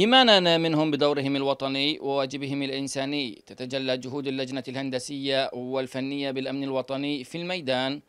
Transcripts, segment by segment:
إيماناً منهم بدورهم الوطني وواجبهم الإنساني تتجلى جهود اللجنة الهندسية والفنية بالأمن الوطني في الميدان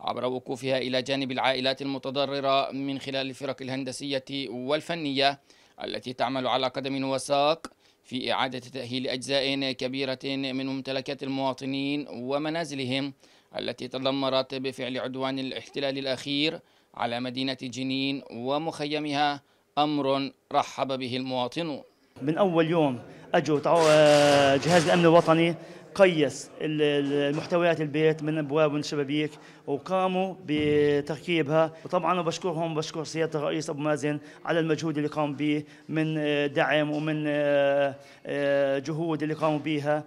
عبر وقوفها إلى جانب العائلات المتضررة من خلال الفرق الهندسية والفنية التي تعمل على قدم وساق في إعادة تأهيل أجزاء كبيرة من ممتلكات المواطنين ومنازلهم التي تدمرت بفعل عدوان الاحتلال الأخير على مدينة جنين ومخيمها أمر رحب به المواطنون من أول يوم أجوا آه، جهاز الأمن الوطني قيس المحتويات البيت من ابواب شبابيك وقاموا بتركيبها وطبعا بشكرهم بشكر سياده الرئيس ابو مازن على المجهود اللي قام به من آه، دعم ومن آه، جهود اللي قاموا بها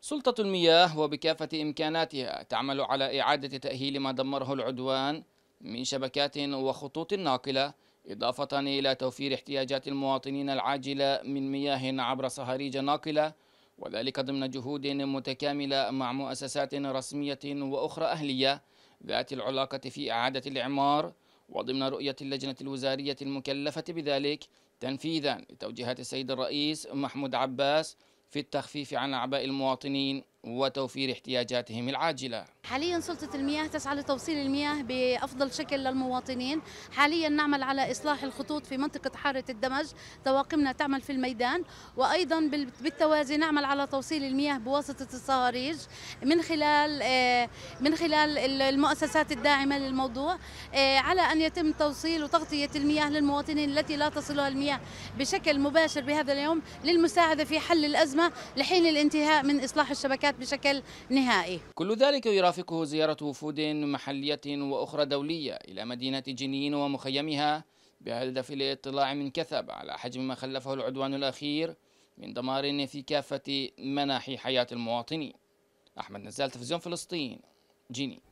سلطة المياه وبكافة إمكاناتها تعمل على إعادة تأهيل ما دمره العدوان من شبكات وخطوط ناقلة إضافة إلى توفير احتياجات المواطنين العاجلة من مياه عبر صهاريج ناقلة وذلك ضمن جهود متكاملة مع مؤسسات رسمية وأخرى أهلية ذات العلاقة في إعادة الإعمار وضمن رؤية اللجنة الوزارية المكلفة بذلك تنفيذا لتوجيهات السيد الرئيس محمود عباس في التخفيف عن أعباء المواطنين وتوفير احتياجاتهم العاجلة حاليا سلطة المياه تسعى لتوصيل المياه بأفضل شكل للمواطنين حاليا نعمل على إصلاح الخطوط في منطقة حارة الدمج طواقمنا تعمل في الميدان وأيضا بالتوازي نعمل على توصيل المياه بواسطة الصهاريج من خلال آه، من خلال المؤسسات الداعمة للموضوع آه، على أن يتم توصيل وتغطية المياه للمواطنين التي لا تصلها المياه بشكل مباشر بهذا اليوم للمساعدة في حل الأزمة لحين الانتهاء من إصلاح الشبكات الشركات بشكل نهائي كل ذلك يرافقه زيارة وفود محلية وأخرى دولية إلى مدينة جنين ومخيمها بهدف الاطلاع من كثب على حجم ما خلفه العدوان الأخير من دمار في كافة مناحي حياة المواطنين أحمد نزال تلفزيون فلسطين جنين